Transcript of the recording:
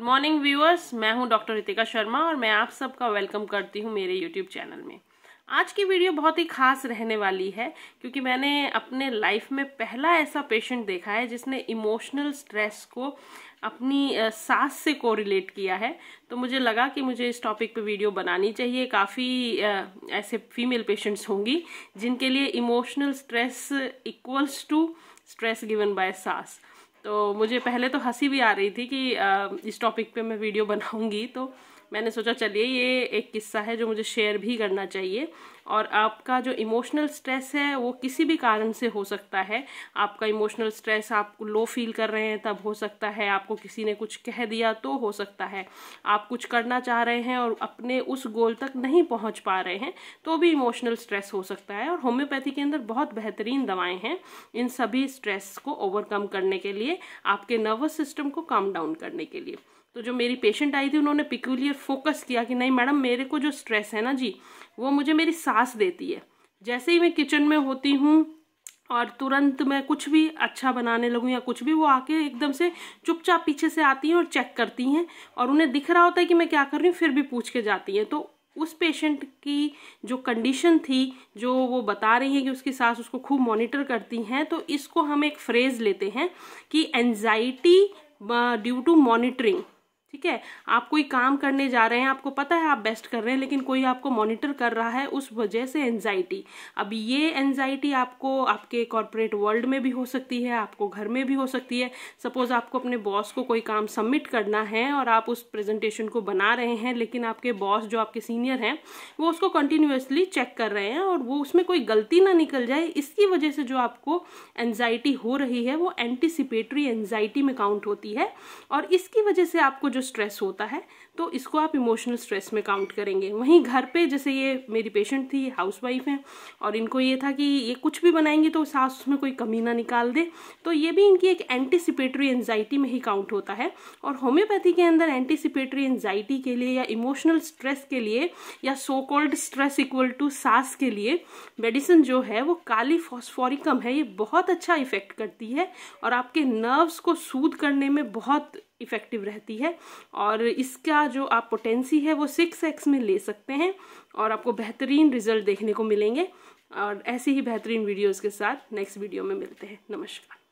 good morning viewers मैं हूं doctor Ritika Sharma और मैं आप सबका वेलकम करती हूं मेरे यूट्यूब चैनल में आज की वीडियो बहुत ही खास रहने वाली है क्योंकि मैंने अपने लाइफ में पहला ऐसा पेशेंट देखा है जिसने इमोशनल स्ट्रेस को अपनी सांस से कोरिलेट किया है तो मुझे लगा कि मुझे इस टॉपिक पे वीडियो बनानी चाहिए काफ़ी ऐसे फीमेल पेशेंट्स होंगी जिनके लिए emotional stress equals to stress given by सास तो मुझे पहले तो हंसी भी आ रही थी कि इस टॉपिक पे मैं वीडियो बनाऊंगी तो मैंने सोचा चलिए ये एक किस्सा है जो मुझे शेयर भी करना चाहिए और आपका जो इमोशनल स्ट्रेस है वो किसी भी कारण से हो सकता है आपका इमोशनल स्ट्रेस आप लो फील कर रहे हैं तब हो सकता है आपको किसी ने कुछ कह दिया तो हो सकता है आप कुछ करना चाह रहे हैं और अपने उस गोल तक नहीं पहुंच पा रहे हैं तो भी इमोशनल स्ट्रेस हो सकता है और होम्योपैथी के अंदर बहुत बेहतरीन दवाएं हैं इन सभी स्ट्रेस को ओवरकम करने के लिए आपके नर्वस सिस्टम को काम डाउन करने के लिए तो जो मेरी पेशेंट आई थी उन्होंने पिक्यूलियर फोकस किया कि नहीं मैडम मेरे को जो स्ट्रेस है ना जी वो मुझे मेरी सांस देती है जैसे ही मैं किचन में होती हूँ और तुरंत मैं कुछ भी अच्छा बनाने लगूँ या कुछ भी वो आके एकदम से चुपचाप पीछे से आती हैं और चेक करती हैं और उन्हें दिख रहा होता है कि मैं क्या कर रही हूँ फिर भी पूछ के जाती हैं तो उस पेशेंट की जो कंडीशन थी जो वो बता रही हैं कि उसकी सास उसको खूब मॉनिटर करती हैं तो इसको हम एक फ्रेज लेते हैं कि एनजाइटी ड्यू टू मॉनिटरिंग ठीक है आप कोई काम करने जा रहे हैं आपको पता है आप बेस्ट कर रहे हैं लेकिन कोई आपको मॉनिटर कर रहा है उस वजह से एनजाइटी अब ये एनजाइटी आपको आपके कॉरपोरेट वर्ल्ड में भी हो सकती है आपको घर में भी हो सकती है सपोज आपको अपने बॉस को कोई काम सबमिट करना है और आप उस प्रेजेंटेशन को बना रहे हैं लेकिन आपके बॉस जो आपके सीनियर हैं वो उसको कंटिन्यूसली चेक कर रहे हैं और वो उसमें कोई गलती ना निकल जाए इसकी वजह से जो आपको एनजाइटी हो रही है वो एंटिसिपेटरी एनजाइटी में काउंट होती है और इसकी वजह से आपको जो स्ट्रेस होता है तो इसको आप इमोशनल स्ट्रेस में काउंट करेंगे वहीं घर पे जैसे ये मेरी पेशेंट थी हाउस वाइफ हैं और इनको ये था कि ये कुछ भी बनाएंगे तो सास उसमें कोई कमी ना निकाल दे तो ये भी इनकी एक एंटीसिपेटरी एन्जाइटी में ही काउंट होता है और होम्योपैथी के अंदर एंटीसिपेटरी एन्जाइटी के लिए या इमोशनल स्ट्रेस के लिए या so called stress equal to सास के लिए मेडिसिन जो है वो काली फॉस्फोरिकम है ये बहुत अच्छा इफेक्ट करती है और आपके नर्व्स को सूद करने में बहुत इफ़ेक्टिव रहती है और इसका जो आप पोटेंसी है वो सिक्स एक्स में ले सकते हैं और आपको बेहतरीन रिजल्ट देखने को मिलेंगे और ऐसी ही बेहतरीन वीडियोज़ के साथ नेक्स्ट वीडियो में मिलते हैं नमस्कार